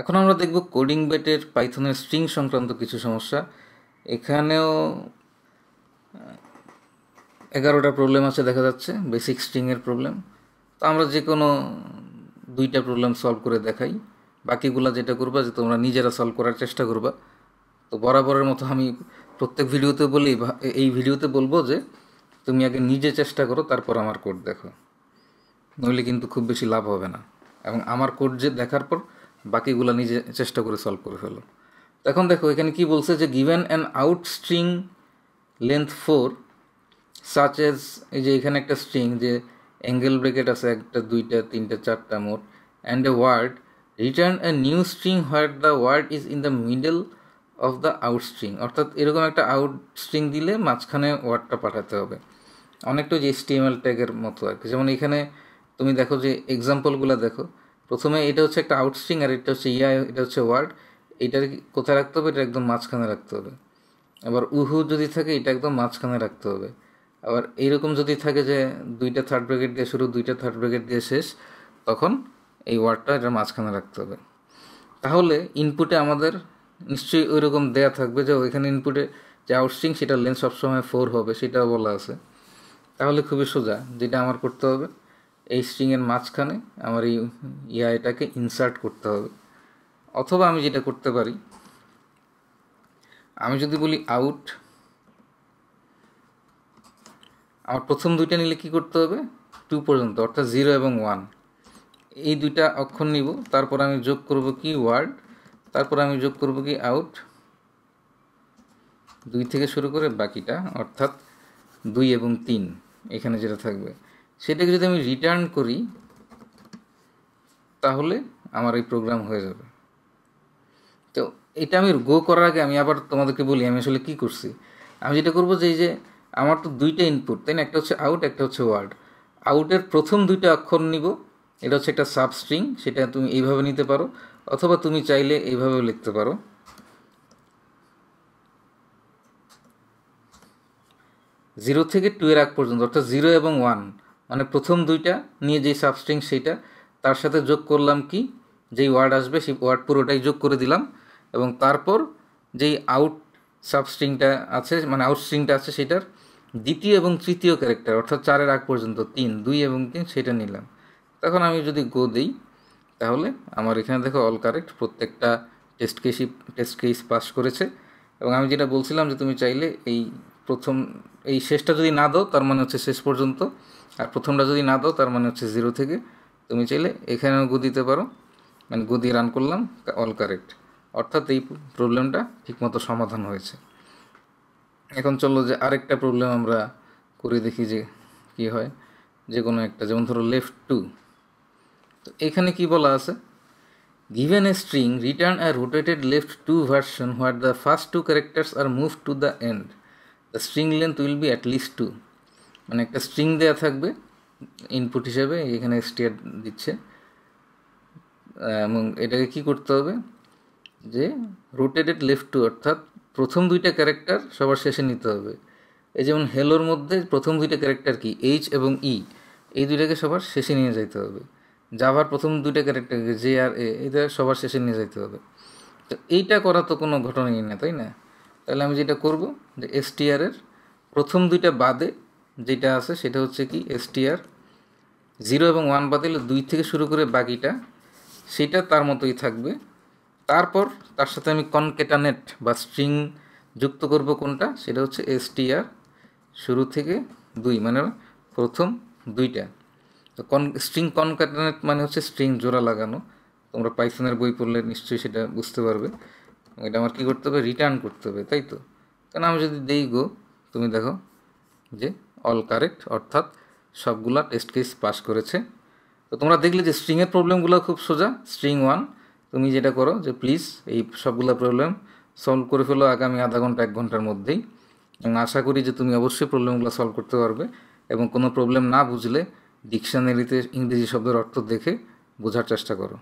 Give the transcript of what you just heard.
এখন আমরা দেখব কোডিং বেটের পাইথনের স্ট্রিং সংক্রান্ত কিছু সমস্যা এখানেও এগারোটা প্রবলেম আছে দেখা যাচ্ছে বেসিক স্ট্রিংয়ের প্রবলেম তো আমরা যে কোনো দুইটা প্রবলেম সলভ করে দেখাই বাকিগুলা যেটা করবা যে তোমরা নিজেরা সলভ করার চেষ্টা করবা তো বরাবরের মতো আমি প্রত্যেক ভিডিওতে বলি এই ভিডিওতে বলবো যে তুমি আগে নিজে চেষ্টা করো তারপর আমার কোড দেখো নইলে কিন্তু খুব বেশি লাভ হবে না এবং আমার কোড যে দেখার পর বাকিগুলো নিজে চেষ্টা করে সলভ করে ফেলো এখন দেখো এখানে কি বলছে যে given an out string length four such as এই যে এখানে একটা স্ট্রিং যে অ্যাঙ্গেল ব্রেকেট আছে একটা দুইটা তিনটা চারটা মোট and a word return a new string what the word is in the middle of the out string অর্থাৎ এরকম একটা আউট স্ট্রিং দিলে মাঝখানে ওয়ার্ডটা পাঠাতে হবে অনেকটা যে এস টি এম এল ট্যাগের মতো আর কি যেমন এখানে তুমি দেখো যে এক্সাম্পলগুলো দেখো প্রথমে এটা হচ্ছে একটা আউটস্ট্রিং আর এটা হচ্ছে ইয়া এটা হচ্ছে ওয়ার্ড এটার কোথায় রাখতে হবে এটা একদম মাঝখানে রাখতে হবে আবার উহু যদি থাকে এটা একদম মাঝখানে রাখতে হবে আবার এইরকম যদি থাকে যে দুইটা থার্ড ব্রেকেট দিয়ে শুরু দুইটা থার্ড ব্রেকেট দিয়ে শেষ তখন এই ওয়ার্ডটা এটা মাঝখানে রাখতে হবে তাহলে ইনপুটে আমাদের নিশ্চয়ই ওই রকম দেওয়া থাকবে যে ওইখানে ইনপুটে যে আউটস্ট্রিং সেটা লেন্থ সবসময় ফোর হবে সেটাও বলা আছে তাহলে খুবই সোজা যেটা আমার করতে হবে এই স্ট্রিংয়ের মাঝখানে আমার এই ইয়া এটাকে ইনসার্ট করতে হবে অথবা আমি যেটা করতে পারি আমি যদি বলি আউট আমার প্রথম দুইটা নিলে কি করতে হবে টু পর্যন্ত অর্থাৎ জিরো এবং ওয়ান এই দুইটা অক্ষর নিব তারপর আমি যোগ করব কি ওয়ার্ড তারপর আমি যোগ করব কি আউট দুই থেকে শুরু করে বাকিটা অর্থাৎ দুই এবং তিন এখানে যেটা থাকবে সেটাকে যদি আমি রিটার্ন করি তাহলে আমার এই প্রোগ্রাম হয়ে যাবে তো এটা আমি গো করার আগে আমি আবার তোমাদেরকে বলি আমি আসলে কি করছি আমি যেটা করবো যে এই যে আমার তো দুইটা ইনপুট তাই না একটা হচ্ছে আউট একটা হচ্ছে ওয়ার্ড আউটের প্রথম দুইটা অক্ষর নিব এটা হচ্ছে একটা সাবস্ট্রিং সেটা তুমি এইভাবে নিতে পারো অথবা তুমি চাইলে এইভাবেও লিখতে পারো জিরো থেকে টু এর আগ পর্যন্ত অর্থাৎ জিরো এবং ওয়ান মানে প্রথম দুইটা নিয়ে যেই সাবস্ট্রিং সেইটা তার সাথে যোগ করলাম কি যেই ওয়ার্ড আসবে সেই ওয়ার্ড পুরোটাই যোগ করে দিলাম এবং তারপর যেই আউট সাবস্ট্রিংটা আছে মানে আউটস্ট্রিংটা আছে সেটার দ্বিতীয় এবং তৃতীয় ক্যারেক্টার অর্থাৎ চারের আগ পর্যন্ত তিন দুই এবং তিন সেটা নিলাম তখন আমি যদি গো দিই তাহলে আমার এখানে দেখো অল কারেক্ট প্রত্যেকটা টেস্ট কেসই টেস্ট কেস পাস করেছে এবং আমি যেটা বলছিলাম যে তুমি চাইলে এই প্রথম এই শেষটা যদি না দাও তার মানে হচ্ছে শেষ পর্যন্ত আর প্রথমটা যদি না দাও তার মানে হচ্ছে জিরো থেকে তুমি চাইলে এখানেও গু দিতে পারো মানে গু দিয়ে রান করলাম অল কারেক্ট অর্থাৎ এই প্রবলেমটা ঠিকমতো সমাধান হয়েছে এখন চলো যে আরেকটা প্রবলেম আমরা করে দেখি যে কি হয় যে কোনো একটা যেমন ধরো লেফট টু তো এখানে কি বলা আছে given a string return are rotated left two version what the first two characters are move to the end the string length will be at least two মানে একটা স্ট্রিং দেওয়া থাকবে ইনপুট হিসাবে এখানে স্টেট দিচ্ছে এবং এটাকে কি করতে হবে যে রোটেটেড লেফট টু অর্থাৎ প্রথম দুইটা ক্যারেক্টার সবার শেষে নিতে হবে এই যেমন হেলোর মধ্যে প্রথম দুইটা ক্যারেক্টার কি এইচ এবং ই e, এই দুইটাকে সবার শেষে নিয়ে যাইতে হবে জাভার প্রথম দুইটা ক্যারেক্টারকে জে আর এ এটা সবার শেষে নিয়ে যাইতে হবে তো এইটা করা তো কোনো ঘটনাই না তাই না তাহলে আমি যেটা করব যে এসটিআরের প্রথম দুইটা বাদে যেটা আছে সেটা হচ্ছে কি এসটিআর জিরো এবং ওয়ান বাতিল দুই থেকে শুরু করে বাকিটা সেটা তার মতোই থাকবে তারপর তার সাথে আমি কনকেটানেট বা স্ট্রিং যুক্ত করব কোনটা সেটা হচ্ছে এসটিআর শুরু থেকে দুই মানে প্রথম দুইটা তো কন স্ট্রিং কনকেটানেট মানে হচ্ছে স্ট্রিং জোড়া লাগানো তোমরা পাইথনের বই পড়লে নিশ্চয়ই সেটা বুঝতে পারবে এটা আমার কী করতে হবে রিটার্ন করতে হবে তাই তো কেন আমি যদি দেই গো তুমি দেখো যে অল কারেক্ট অর্থাৎ সবগুলা টেস্ট কেস পাস করেছে তো তোমরা দেখলে যে স্ট্রিংয়ের প্রবলেমগুলো খুব সোজা স্ট্রিং ওয়ান তুমি যেটা করো যে প্লিজ এই সবগুলা প্রবলেম সলভ করে ফেলো আগামী আধা ঘন্টা এক ঘন্টার মধ্যেই এবং আশা করি যে তুমি অবশ্যই প্রবলেমগুলো সলভ করতে পারবে এবং কোনো প্রবলেম না বুঝলে ডিকশনারিতে ইংরেজি শব্দের অর্থ দেখে বোঝার চেষ্টা করো